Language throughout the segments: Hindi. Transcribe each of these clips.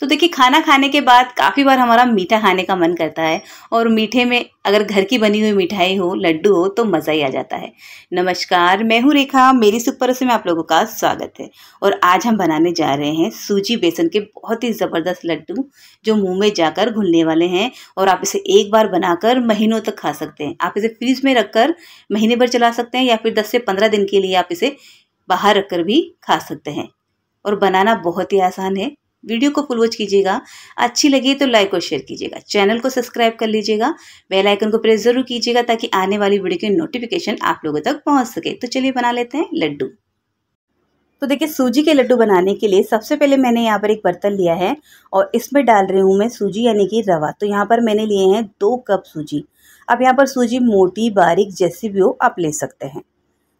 तो देखिए खाना खाने के बाद काफ़ी बार हमारा मीठा खाने का मन करता है और मीठे में अगर घर की बनी हुई मिठाई हो लड्डू हो तो मज़ा ही आ जाता है नमस्कार मैं हूँ रेखा मेरी सुपर से में आप लोगों का स्वागत है और आज हम बनाने जा रहे हैं सूजी बेसन के बहुत ही ज़बरदस्त लड्डू जो मुंह में जाकर घुलने वाले हैं और आप इसे एक बार बनाकर महीनों तक खा सकते हैं आप इसे फ्रिज में रखकर महीने भर चला सकते हैं या फिर दस से पंद्रह दिन के लिए आप इसे बाहर रखकर भी खा सकते हैं और बनाना बहुत ही आसान है वीडियो को फुल वॉच कीजिएगा अच्छी लगी तो लाइक और शेयर कीजिएगा चैनल को सब्सक्राइब कर लीजिएगा बेल आइकन को प्रेस जरूर कीजिएगा ताकि आने वाली वीडियो की नोटिफिकेशन आप लोगों तक पहुंच सके तो चलिए बना लेते हैं लड्डू तो देखिए सूजी के लड्डू बनाने के लिए सबसे पहले मैंने यहाँ पर एक बर्तन लिया है और इसमें डाल रही हूँ मैं सूजी यानी कि रवा तो यहाँ पर मैंने लिए हैं दो कप सूजी अब यहाँ पर सूजी मोटी बारीक जैसी भी हो आप ले सकते हैं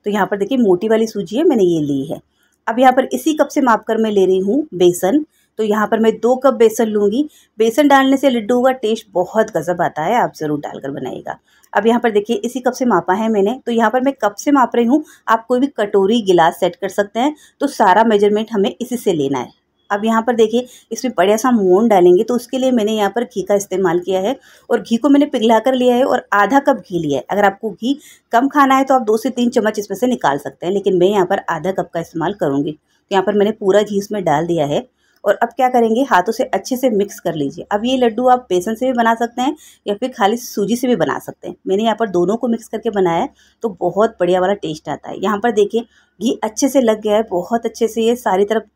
तो यहाँ पर देखिए मोटी वाली सूजी है मैंने ये ली है अब यहाँ पर इसी कप से माप कर मैं ले रही हूँ बेसन तो यहाँ पर मैं दो कप बेसन लूँगी बेसन डालने से लड्डू का टेस्ट बहुत गज़ब आता है आप ज़रूर डालकर बनाइएगा अब यहाँ पर देखिए इसी कप से मापा है मैंने तो यहाँ पर मैं कप से माप रही हूँ आप कोई भी कटोरी गिलास सेट कर सकते हैं तो सारा मेजरमेंट हमें इसी से लेना है अब यहाँ पर देखिए इसमें बढ़िया सा मोन डालेंगे तो उसके लिए मैंने यहाँ पर घी का इस्तेमाल किया है और घी को मैंने पिघला कर लिया है और आधा कप घी लिया है अगर आपको घी कम खाना है तो आप दो से तीन चम्मच इसमें से निकाल सकते हैं लेकिन मैं यहाँ पर आधा कप का इस्तेमाल करूँगी तो यहाँ पर मैंने पूरा घी इसमें डाल दिया है और अब क्या करेंगे हाथों से अच्छे से मिक्स कर लीजिए अब ये लड्डू आप बेसन से भी बना सकते हैं या फिर खाली सूजी से भी बना सकते हैं मैंने यहाँ पर दोनों को मिक्स करके बनाया है तो बहुत बढ़िया वाला टेस्ट आता है यहाँ पर देखिए घी अच्छे से लग गया है बहुत अच्छे से ये सारी तरफ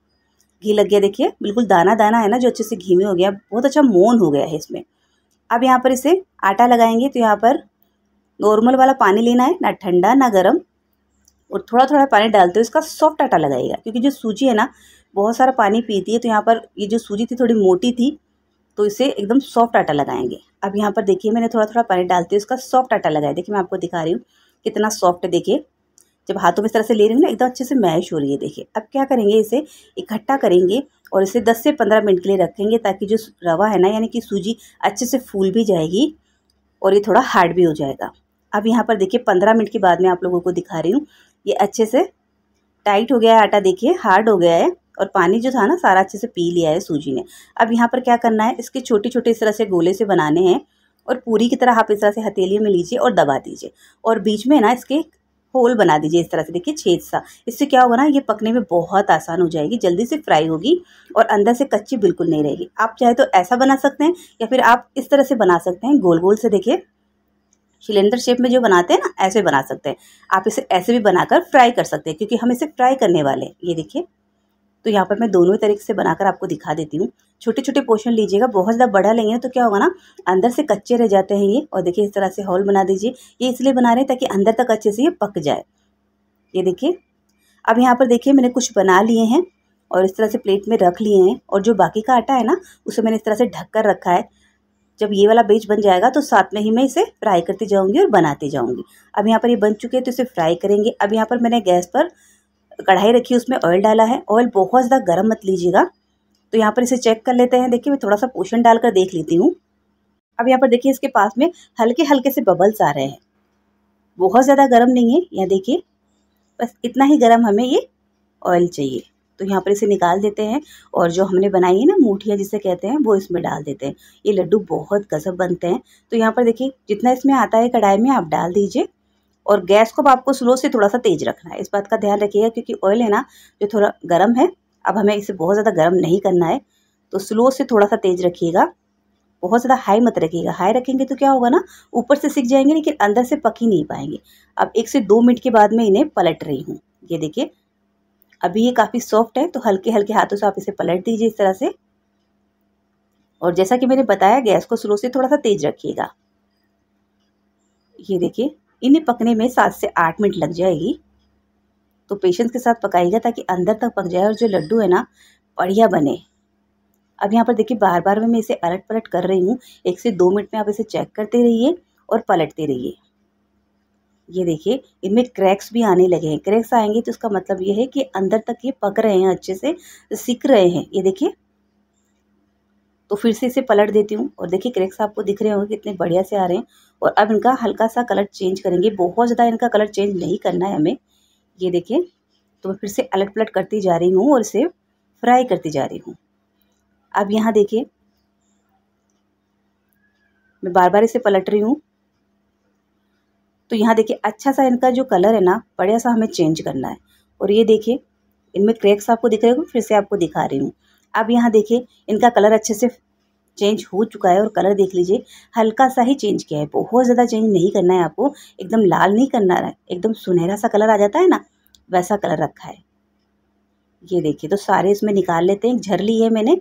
घी लग गया देखिए बिल्कुल दाना दाना है ना जो अच्छे से घी में हो गया बहुत अच्छा मोन हो गया है इसमें अब यहाँ पर इसे आटा लगाएंगे तो यहाँ पर नॉर्मल वाला पानी लेना है ना ठंडा ना गर्म और थोड़ा थोड़ा पानी डालते हुए इसका सॉफ्ट आटा लगाएगा क्योंकि जो सूजी है ना बहुत सारा पानी पीती है तो यहाँ पर ये जो सूजी थी थोड़ी मोटी थी तो इसे एकदम सॉफ्ट आटा लगाएंगे अब यहाँ पर देखिए मैंने थोड़ा थोड़ा पानी डालते हुए उसका सॉफ्ट आटा लगाया देखिए मैं आपको दिखा रही हूँ कितना सॉफ्ट देखिए जब हाथों में इस तरह से ले रही हूँ ना एकदम अच्छे से मैश हो रही है देखिए अब क्या करेंगे इसे इकट्ठा करेंगे और इसे 10 से 15 मिनट के लिए रखेंगे ताकि जो रवा है ना यानी कि सूजी अच्छे से फूल भी जाएगी और ये थोड़ा हार्ड भी हो जाएगा अब यहाँ पर देखिए पंद्रह मिनट के बाद मैं आप लोगों को दिखा रही हूँ ये अच्छे से टाइट हो गया है आटा देखिए हार्ड हो गया है और पानी जो था ना सारा अच्छे से पी लिया है सूजी ने अब यहाँ पर क्या करना है इसके छोटे छोटे इस तरह से गोले से बनाने हैं और पूरी की तरह आप इस तरह से हथेली में लीजिए और दबा दीजिए और बीच में ना इसके होल बना दीजिए इस तरह से देखिए छेद सा इससे क्या होगा ना ये पकने में बहुत आसान हो जाएगी जल्दी से फ्राई होगी और अंदर से कच्ची बिल्कुल नहीं रहेगी आप चाहे तो ऐसा बना सकते हैं या फिर आप इस तरह से बना सकते हैं गोल गोल से देखिए सिलेंडर शेप में जो बनाते हैं ना ऐसे बना सकते हैं आप इसे ऐसे भी बनाकर फ्राई कर सकते हैं क्योंकि हम इसे फ्राई करने वाले हैं ये देखिए तो यहाँ पर मैं दोनों तरीके से बनाकर आपको दिखा देती हूँ छोटे छोटे पोर्शन लीजिएगा बहुत ज़्यादा बड़ा लेंगे तो क्या होगा ना अंदर से कच्चे रह जाते हैं ये और देखिए इस तरह से हॉल बना दीजिए ये इसलिए बना रहे हैं ताकि अंदर तक अच्छे से ये पक जाए ये देखिए अब यहाँ पर देखिए मैंने कुछ बना लिए हैं और इस तरह से प्लेट में रख लिए हैं और जो बाकी का आटा है ना उसे मैंने इस तरह से ढक कर रखा है जब ये वाला बेच बन जाएगा तो साथ में ही मैं इसे फ्राई करती जाऊँगी और बनाती जाऊँगी अब यहाँ पर ये बन चुके हैं तो इसे फ्राई करेंगे अब यहाँ पर मैंने गैस पर कढ़ाई रखी उसमें ऑयल डाला है ऑयल बहुत ज़्यादा गर्म मत लीजिएगा तो यहाँ पर इसे चेक कर लेते हैं देखिए मैं थोड़ा सा पोषण डालकर देख लेती हूँ अब यहाँ पर देखिए इसके पास में हल्के हल्के से बबल्स आ रहे हैं बहुत ज़्यादा गर्म नहीं है यहाँ देखिए बस इतना ही गर्म हमें ये ऑयल चाहिए तो यहाँ पर इसे निकाल देते हैं और जो हमने बनाई है ना मूठिया जिसे कहते हैं वो इसमें डाल देते हैं ये लड्डू बहुत गजब बनते हैं तो यहाँ पर देखिए जितना इसमें आता है कढ़ाई में आप डाल दीजिए और गैस को आपको स्लो से थोड़ा सा तेज़ रखना है इस बात का ध्यान रखिएगा क्योंकि ऑयल है ना जो थोड़ा गर्म है अब हमें इसे बहुत ज़्यादा गर्म नहीं करना है तो स्लो से थोड़ा सा तेज़ रखिएगा बहुत ज़्यादा हाई मत रखिएगा हाई रखेंगे तो क्या होगा ना ऊपर से सीख जाएंगे लेकिन अंदर से पक ही नहीं पाएंगे अब एक से दो मिनट के बाद मैं इन्हें पलट रही हूँ ये देखिए अभी ये काफ़ी सॉफ्ट है तो हल्के हल्के हाथों से आप इसे पलट दीजिए इस तरह से और जैसा कि मैंने बताया गैस को स्लो से थोड़ा सा तेज़ रखिएगा ये देखिए इन्हें पकने में सात से आठ मिनट लग जाएगी तो पेशेंस के साथ पकाइएगा ताकि अंदर तक पक जाए और जो लड्डू है ना बढ़िया बने अब यहाँ पर देखिए बार बार मैं इसे अलट पलट कर रही हूँ एक से दो मिनट में आप इसे चेक करते रहिए और पलटते रहिए ये देखिए इनमें क्रैक्स भी आने लगे हैं क्रैक्स आएंगे तो उसका मतलब ये है कि अंदर तक ये पक रहे हैं अच्छे से सीख रहे हैं ये देखिए तो फिर से इसे पलट देती हूँ और देखिए क्रेक्स आपको दिख रहे होंगे कितने बढ़िया से आ रहे हैं और अब इनका हल्का सा कलर चेंज करेंगे बहुत ज़्यादा इनका कलर चेंज नहीं करना है हमें ये देखिए तो मैं फिर से अलट पलट करती जा रही हूँ और इसे फ्राई करती जा रही हूँ अब यहाँ देखिए मैं बार बार इसे पलट रही हूँ तो यहाँ देखिए अच्छा सा इनका जो कलर है ना बढ़िया सा हमें चेंज करना है और ये देखिए इनमें क्रैक्स आपको दिख रहे हो फिर से आपको दिखा रही हूँ अब यहाँ देखिए इनका कलर अच्छे से चेंज हो चुका है और कलर देख लीजिए हल्का सा ही चेंज किया है बहुत ज़्यादा चेंज नहीं करना है आपको एकदम लाल नहीं करना है एकदम सुनहरा सा कलर आ जाता है ना वैसा कलर रखा है ये देखिए तो सारे इसमें निकाल लेते हैं झर ली है मैंने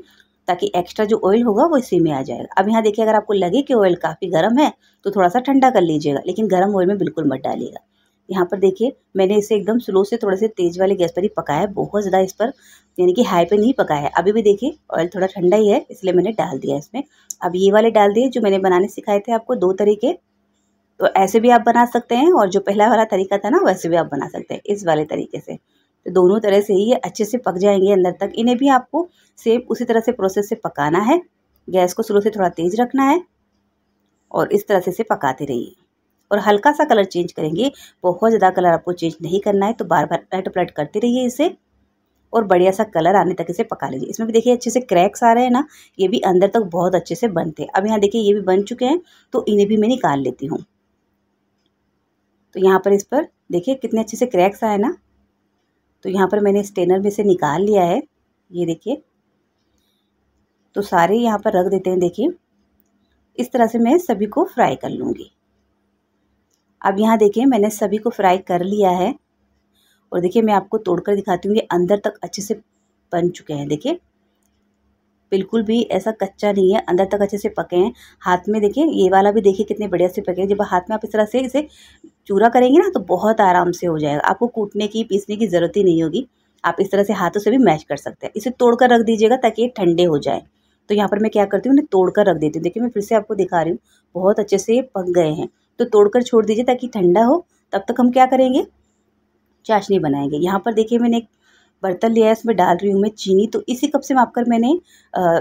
ताकि एक्स्ट्रा जो ऑयल होगा वो इसी में आ जाएगा अब यहाँ देखिए अगर आपको लगे कि ऑयल काफ़ी गर्म है तो थोड़ा सा ठंडा कर लीजिएगा लेकिन गर्म ऑयल में बिल्कुल मत डालिएगा यहाँ पर देखिए मैंने इसे एकदम स्लो से थोड़े से तेज़ वाले गैस पर ही पकाया है बहुत ज़्यादा इस पर यानी कि हाई पे नहीं पकाया है अभी भी देखिए ऑयल थोड़ा ठंडा ही है इसलिए मैंने डाल दिया इसमें अब ये वाले डाल दिए जो मैंने बनाने सिखाए थे आपको दो तरीके तो ऐसे भी आप बना सकते हैं और जो पहला वाला तरीका था ना वैसे भी आप बना सकते हैं इस वाले तरीके से तो दोनों तरह से ही ये अच्छे से पक जाएंगे अंदर तक इन्हें भी आपको सेम उसी तरह से प्रोसेस से पकाना है गैस को स्लो से थोड़ा तेज़ रखना है और इस तरह से इसे पकाते रहिए और हल्का सा कलर चेंज करेंगे बहुत ज़्यादा कलर आपको चेंज नहीं करना है तो बार बार पलट पलट करते रहिए इसे और बढ़िया सा कलर आने तक इसे पका लीजिए इसमें भी देखिए अच्छे से क्रैक्स आ रहे हैं ना ये भी अंदर तक बहुत अच्छे से बनते हैं अब यहाँ देखिए ये भी बन चुके हैं तो इन्हें भी मैं निकाल लेती हूँ तो यहाँ पर इस पर देखिए कितने अच्छे से क्रैक्स आए ना तो यहाँ पर मैंने स्टेनर में से निकाल लिया है ये देखिए तो सारे यहाँ पर रख देते हैं देखिए इस तरह से मैं सभी को फ्राई कर लूँगी अब यहाँ देखिए मैंने सभी को फ्राई कर लिया है और देखिए मैं आपको तोड़कर दिखाती हूँ ये अंदर तक अच्छे से बन चुके हैं देखिए बिल्कुल भी ऐसा कच्चा नहीं है अंदर तक अच्छे से पके हैं हाथ में देखिए ये वाला भी देखिए कितने बढ़िया से पके हैं जब हाथ में आप इस तरह से इसे चूरा करेंगे ना तो बहुत आराम से हो जाएगा आपको कूटने की पीसने की ज़रूरत ही नहीं होगी आप इस तरह से हाथों से भी मैश कर सकते हैं इसे तोड़कर रख दीजिएगा ताकि ये ठंडे हो जाए तो यहाँ पर मैं क्या करती हूँ उन्हें तोड़कर रख देती हूँ देखिए मैं फिर से आपको दिखा रही हूँ बहुत अच्छे से ये पक गए हैं तो तोड़कर छोड़ दीजिए ताकि ठंडा हो तब तक हम क्या करेंगे चाशनी बनाएंगे यहाँ पर देखिए मैंने एक बर्तन लिया है इसमें डाल रही हूँ मैं चीनी तो इसी कप से माप कर मैंने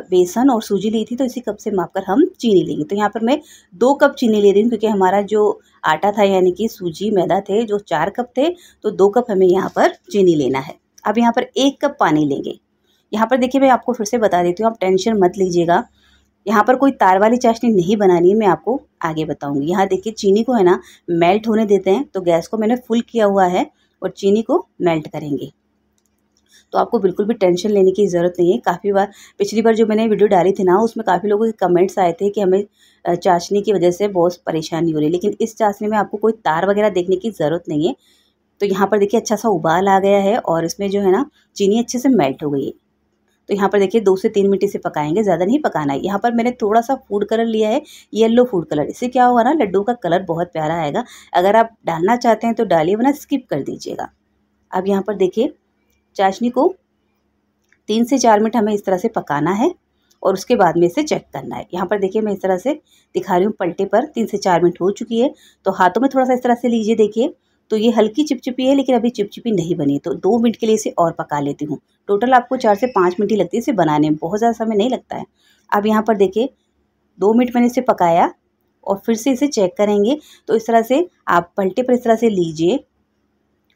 बेसन और सूजी ली थी तो इसी कप से माप कर हम चीनी लेंगे तो यहाँ पर मैं दो कप चीनी ले रही हूँ क्योंकि हमारा जो आटा था यानी कि सूजी मैदा थे जो चार कप थे तो दो कप हमें यहाँ पर चीनी लेना है अब यहाँ पर एक कप पानी लेंगे यहाँ पर देखिए मैं आपको फिर से बता देती हूँ आप टेंशन मत लीजिएगा यहाँ पर कोई तार वाली चाशनी नहीं बनानी है मैं आपको आगे बताऊंगी यहाँ देखिए चीनी को है ना मेल्ट होने देते हैं तो गैस को मैंने फुल किया हुआ है और चीनी को मेल्ट करेंगे तो आपको बिल्कुल भी टेंशन लेने की ज़रूरत नहीं है काफ़ी बार पिछली बार जो मैंने वीडियो डाली थी ना उसमें काफ़ी लोगों के कमेंट्स आए थे कि हमें चाशनी की वजह से बहुत परेशानी हो रही है लेकिन इस चाशनी में आपको कोई तार वगैरह देखने की ज़रूरत नहीं है तो यहाँ पर देखिए अच्छा सा उबाल आ गया है और इसमें जो है ना चीनी अच्छे से मेल्ट हो गई है तो यहाँ पर देखिए दो से तीन मिनट इसे पकाएंगे ज़्यादा नहीं पकाना है यहाँ पर मैंने थोड़ा सा फूड कलर लिया है येलो फूड कलर इससे क्या होगा ना लड्डू का कलर बहुत प्यारा आएगा अगर आप डालना चाहते हैं तो डालिए वरना स्किप कर दीजिएगा अब यहाँ पर देखिए चाशनी को तीन से चार मिनट हमें इस तरह से पकाना है और उसके बाद में इसे चेक करना है यहाँ पर देखिए मैं इस तरह से दिखा रही हूँ पलटे पर तीन से चार मिनट हो चुकी है तो हाथों में थोड़ा सा इस तरह से लीजिए देखिए तो ये हल्की चिपचिपी है लेकिन अभी चिपचिपी नहीं बनी तो दो मिनट के लिए इसे और पका लेती हूँ टोटल आपको चार से पाँच मिनट ही लगती है इसे बनाने में बहुत ज़्यादा समय नहीं लगता है अब यहाँ पर देखिए दो मिनट मैंने इसे पकाया और फिर से इसे चेक करेंगे तो इस तरह से आप पलटे पर इस तरह से लीजिए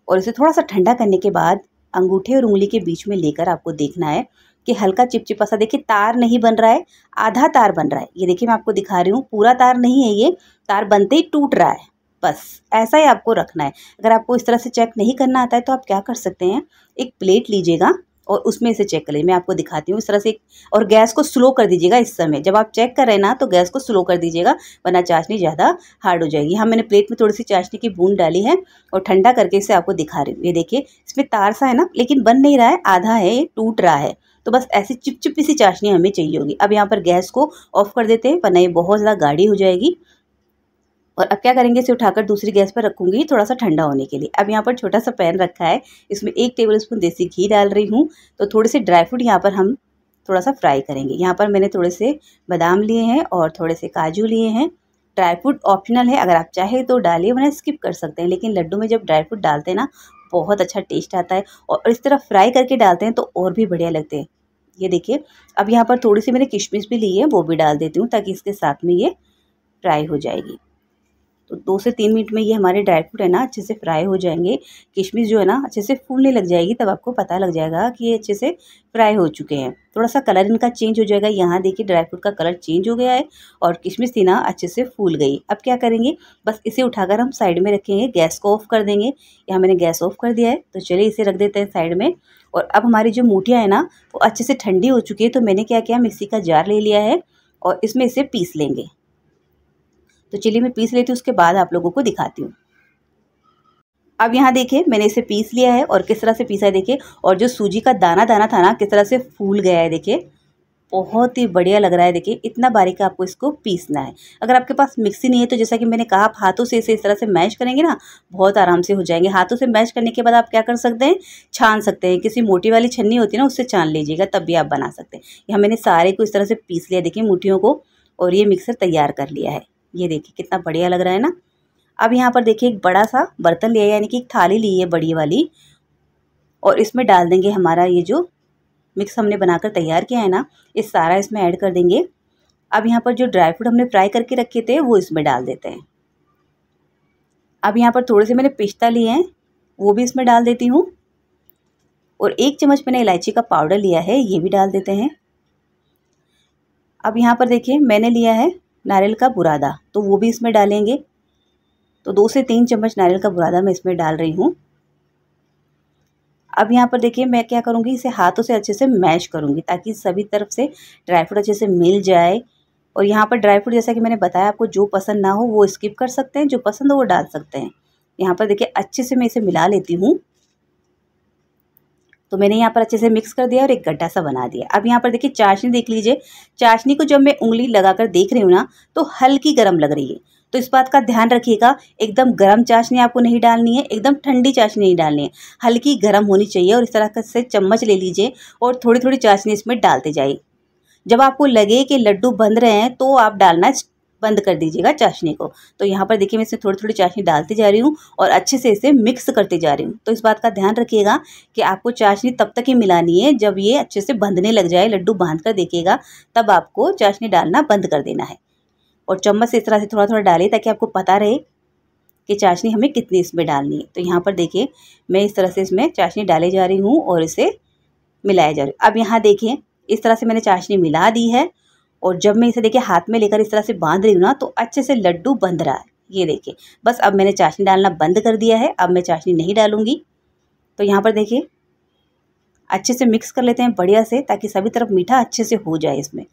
और इसे थोड़ा सा ठंडा करने के बाद अंगूठे और उंगली के बीच में लेकर आपको देखना है कि हल्का चिपचिपा सा देखिए तार नहीं बन रहा है आधा तार बन रहा है ये देखिए मैं आपको दिखा रही हूँ पूरा तार नहीं है ये तार बनते ही टूट रहा है बस ऐसा ही आपको रखना है अगर आपको इस तरह से चेक नहीं करना आता है तो आप क्या कर सकते हैं एक प्लेट लीजिएगा और उसमें इसे चेक कर लीजिए मैं आपको दिखाती हूँ इस तरह से और गैस को स्लो कर दीजिएगा इस समय जब आप चेक कर रहे हैं ना तो गैस को स्लो कर दीजिएगा वरना चाशनी ज़्यादा हार्ड हो जाएगी हाँ मैंने प्लेट में थोड़ी सी चाशनी की बूंद डाली है और ठंडा करके इसे आपको दिखा रही हूँ ये देखिए इसमें तार सा है ना लेकिन बन नहीं रहा है आधा है ये टूट रहा है तो बस ऐसी चिपचिपी सी चाशनी हमें चाहिए होगी अब यहाँ पर गैस को ऑफ कर देते हैं वरना ये बहुत ज़्यादा गाढ़ी हो जाएगी और अब क्या करेंगे इसे उठाकर दूसरी गैस पर रखूंगी थोड़ा सा ठंडा होने के लिए अब यहाँ पर छोटा सा पैन रखा है इसमें एक टेबल स्पून देसी घी डाल रही हूँ तो थोड़े से ड्राई फ्रूट यहाँ पर हम थोड़ा सा फ्राई करेंगे यहाँ पर मैंने थोड़े से बादाम लिए हैं और थोड़े से काजू लिए हैं ड्राई फ्रूट ऑप्शनल है अगर आप चाहे तो डालिए वरना स्किप कर सकते हैं लेकिन लड्डू में जब ड्राई फ्रूट डालते हैं ना बहुत अच्छा टेस्ट आता है और इस तरह फ्राई करके डालते हैं तो और भी बढ़िया लगते हैं ये देखिए अब यहाँ पर थोड़ी सी मैंने किशमिश भी ली है वो भी डाल देती हूँ ताकि इसके साथ में ये फ्राई हो जाएगी तो दो से तीन मिनट में ये हमारे ड्राई फ्रूट है ना अच्छे से फ्राई हो जाएंगे किशमिश जो है ना अच्छे से फूलने लग जाएगी तब आपको पता लग जाएगा कि ये अच्छे से फ्राई हो चुके हैं थोड़ा सा कलर इनका चेंज हो जाएगा यहाँ देखिए ड्राई फ्रूट का कलर चेंज हो गया है और किशमिश थी ना अच्छे से फूल गई अब क्या करेंगे बस इसे उठाकर हम साइड में रखेंगे गैस को ऑफ कर देंगे यहाँ मैंने गैस ऑफ कर दिया है तो चलिए इसे रख देते हैं साइड में और अब हमारी जो मूठियाँ हैं ना वो अच्छे से ठंडी हो चुकी है तो मैंने क्या किया मिक्सी का जार ले लिया है और इसमें इसे पीस लेंगे तो चलिए मैं पीस लेती हूँ उसके बाद आप लोगों को दिखाती हूँ अब यहाँ देखिए मैंने इसे पीस लिया है और किस तरह से पीसा है देखिए और जो सूजी का दाना दाना था ना किस तरह से फूल गया है देखिए बहुत ही बढ़िया लग रहा है देखिए इतना बारीक आपको इसको पीसना है अगर आपके पास मिक्सी नहीं है तो जैसा कि मैंने कहा आप हाथों से इसे इस तरह से मैश करेंगे ना बहुत आराम से हो जाएंगे हाथों से मैश करने के बाद आप क्या कर सकते हैं छान सकते हैं किसी मोटी वाली छन्नी होती है ना उससे छान लीजिएगा तब भी आप बना सकते हैं यहाँ मैंने सारे को इस तरह से पीस लिया देखिए मुठियों को और ये मिक्सर तैयार कर लिया है ये देखिए कितना बढ़िया लग रहा है ना अब यहाँ पर देखिए एक बड़ा सा बर्तन लिया है यानी कि एक थाली ली है बड़ी वाली और इसमें डाल देंगे हमारा ये जो मिक्स हमने बनाकर तैयार किया है ना इस सारा इसमें ऐड कर देंगे अब यहाँ पर जो ड्राई फ्रूट हमने फ्राई करके रखे थे वो इसमें डाल देते हैं अब यहाँ पर थोड़े से मैंने पिस्ता लिए हैं वो भी इसमें डाल देती हूँ और एक चम्मच मैंने इलायची का पाउडर लिया है ये भी डाल देते हैं अब यहाँ पर देखिए मैंने लिया है नारियल का बुरादा तो वो भी इसमें डालेंगे तो दो से तीन चम्मच नारियल का बुरादा मैं इसमें डाल रही हूँ अब यहाँ पर देखिए मैं क्या करूँगी इसे हाथों से अच्छे से मैश करूँगी ताकि सभी तरफ से ड्राई फ्रूट अच्छे से मिल जाए और यहाँ पर ड्राई फ्रूट जैसा कि मैंने बताया आपको जो पसंद ना हो वो स्किप कर सकते हैं जो पसंद हो वो डाल सकते हैं यहाँ पर देखिए अच्छे से मैं इसे मिला लेती हूँ तो मैंने यहाँ पर अच्छे से मिक्स कर दिया और एक गड्ढा सा बना दिया अब यहाँ पर देखिए चाशनी देख लीजिए चाशनी को जब मैं उंगली लगाकर देख रही हूँ ना तो हल्की गर्म लग रही है तो इस बात का ध्यान रखिएगा एकदम गर्म चाशनी आपको नहीं डालनी है एकदम ठंडी चाशनी नहीं डालनी है हल्की गर्म होनी चाहिए और इस तरह से चम्मच ले लीजिए और थोड़ी थोड़ी चाशनी इसमें डालते जाइए जब आपको लगे कि लड्डू बन रहे हैं तो आप डालना बंद कर दीजिएगा चाशनी को तो यहाँ पर देखिए मैं इसमें थोड़ी थोड़ी चाशनी डालती जा रही हूँ और अच्छे से इसे मिक्स करती जा रही हूँ तो इस बात का ध्यान रखिएगा कि आपको चाशनी तब तक ही मिलानी है जब ये अच्छे से बंधने लग जाए लड्डू बांध कर देखिएगा तब आपको चाशनी डालना बंद कर देना है और चम्मच से इस तरह से थोड़ा थोड़ा डालिए ताकि आपको पता रहे कि चाशनी हमें कितनी इसमें डालनी है तो यहाँ पर देखिए मैं इस तरह से इसमें चाशनी डाले जा रही हूँ और इसे मिलाया जा रही हूँ अब यहाँ देखिए इस तरह से मैंने चाशनी मिला दी है और जब मैं इसे देखिए हाथ में लेकर इस तरह से बांध रही हूँ ना तो अच्छे से लड्डू बंध रहा है ये देखिए बस अब मैंने चाशनी डालना बंद कर दिया है अब मैं चाशनी नहीं डालूंगी तो यहाँ पर देखिए अच्छे से मिक्स कर लेते हैं बढ़िया से ताकि सभी तरफ मीठा अच्छे से हो जाए इसमें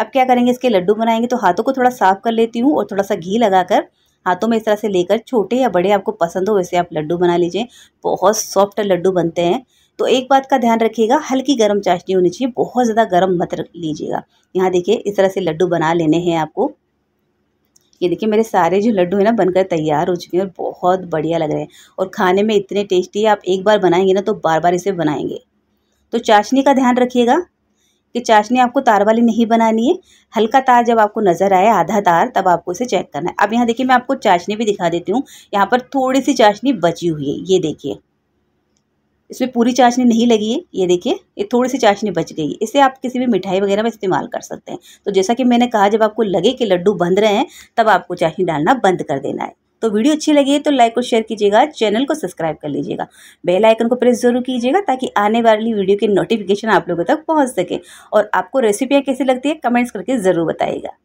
अब क्या करेंगे इसके लड्डू बनाएंगे तो हाथों को थोड़ा साफ़ कर लेती हूँ और थोड़ा सा घी लगाकर हाथों में इस तरह से लेकर छोटे या बड़े आपको पसंद हो वैसे आप लड्डू बना लीजिए बहुत सॉफ्ट लड्डू बनते हैं तो एक बात का ध्यान रखिएगा हल्की गर्म चाशनी होनी चाहिए बहुत ज़्यादा गर्म मत लीजिएगा यहाँ देखिए इस तरह से लड्डू बना लेने हैं आपको ये देखिए मेरे सारे जो लड्डू हैं ना बनकर तैयार हो चुके हैं और बहुत बढ़िया लग रहे हैं और खाने में इतने टेस्टी है आप एक बार बनाएंगे ना तो बार बार इसे बनाएंगे तो चाशनी का ध्यान रखिएगा कि चाशनी आपको तार वाली नहीं बनानी है हल्का तार जब आपको नज़र आए आधा तार तब आपको इसे चेक करना है अब यहाँ देखिए मैं आपको चाशनी भी दिखा देती हूँ यहाँ पर थोड़ी सी चाशनी बची हुई है ये देखिए इसमें पूरी चाशनी नहीं लगी है ये देखिए ये थोड़ी सी चाशनी बच गई है इसे आप किसी भी मिठाई वगैरह में इस्तेमाल कर सकते हैं तो जैसा कि मैंने कहा जब आपको लगे कि लड्डू बंद रहे हैं तब आपको चाशनी डालना बंद कर देना है तो वीडियो अच्छी लगी है तो लाइक और शेयर कीजिएगा चैनल को सब्सक्राइब कर लीजिएगा बेल आइकन को प्रेस जरूर कीजिएगा ताकि आने वाली वीडियो की नोटिफिकेशन आप लोगों तक पहुंच सके और आपको रेसिपियाँ कैसी लगती है कमेंट्स करके ज़रूर बताइएगा